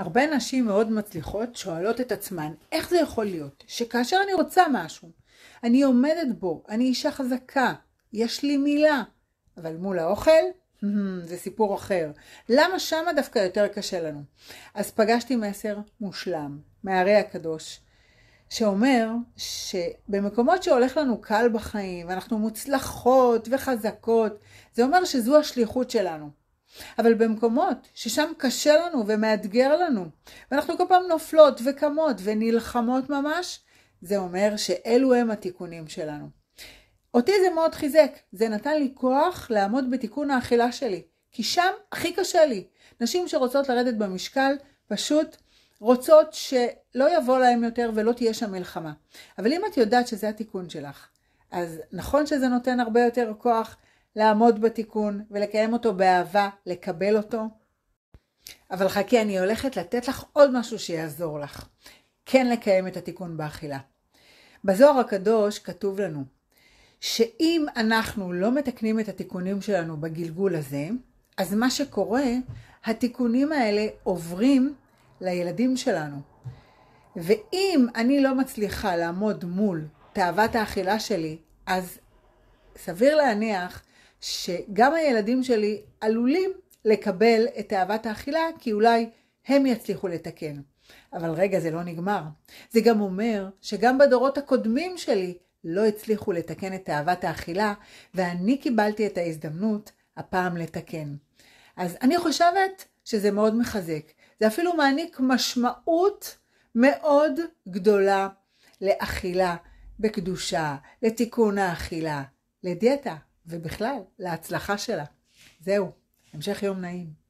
הרבה נשים מאוד מצליחות שואלות את עצמן, איך זה יכול להיות שכאשר אני רוצה משהו, אני עומדת בו, אני אישה חזקה, יש לי מילה, אבל מול האוכל, זה סיפור אחר. למה שמה דווקא יותר קשה לנו? אז פגשתי מסר מושלם, מהרי הקדוש, שאומר שבמקומות שהולך לנו קל בחיים, ואנחנו מוצלחות וחזקות, זה אומר שזו השליחות שלנו. אבל במקומות ששם קשה לנו ומאתגר לנו, ואנחנו כל פעם נופלות וקמות ונלחמות ממש, זה אומר שאלו הם התיקונים שלנו. אותי זה מאוד חיזק, זה נתן לי כוח לעמוד בתיקון האכילה שלי, כי שם הכי קשה לי. נשים שרוצות לרדת במשקל, פשוט רוצות שלא יבוא להם יותר ולא תהיה שם מלחמה. אבל אם את יודעת שזה התיקון שלך, אז נכון שזה נותן הרבה יותר כוח, לעמוד בתיקון ולקיים אותו באהבה, לקבל אותו. אבל חכי, אני הולכת לתת לך עוד משהו שיעזור לך. כן לקיים את התיקון באכילה. בזוהר הקדוש כתוב לנו שאם אנחנו לא מתקנים את התיקונים שלנו בגלגול הזה, אז מה שקורה, התיקונים האלה עוברים לילדים שלנו. ואם אני לא מצליחה לעמוד מול תאוות האכילה שלי, אז סביר להניח שגם הילדים שלי עלולים לקבל את אהבת האכילה, כי אולי הם יצליחו לתקן. אבל רגע, זה לא נגמר. זה גם אומר שגם בדורות הקודמים שלי לא הצליחו לתקן את אהבת האכילה, ואני קיבלתי את ההזדמנות הפעם לתקן. אז אני חושבת שזה מאוד מחזק. זה אפילו מעניק משמעות מאוד גדולה לאכילה בקדושה, לתיקון האכילה, לדיאטה. ובכלל, להצלחה שלה. זהו, המשך יום נעים.